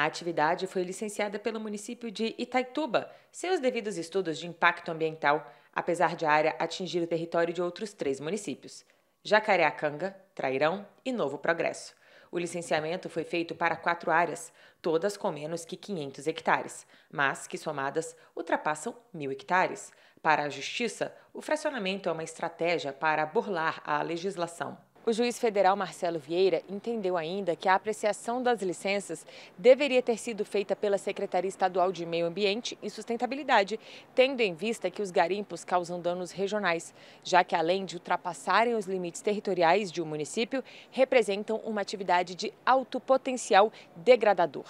A atividade foi licenciada pelo município de Itaituba, sem os devidos estudos de impacto ambiental, apesar de a área atingir o território de outros três municípios: Jacareacanga, Trairão e Novo Progresso. O licenciamento foi feito para quatro áreas, todas com menos que 500 hectares, mas que somadas ultrapassam mil hectares. Para a Justiça, o fracionamento é uma estratégia para burlar a legislação. O juiz federal Marcelo Vieira entendeu ainda que a apreciação das licenças deveria ter sido feita pela Secretaria Estadual de Meio Ambiente e Sustentabilidade, tendo em vista que os garimpos causam danos regionais, já que além de ultrapassarem os limites territoriais de um município, representam uma atividade de alto potencial degradador.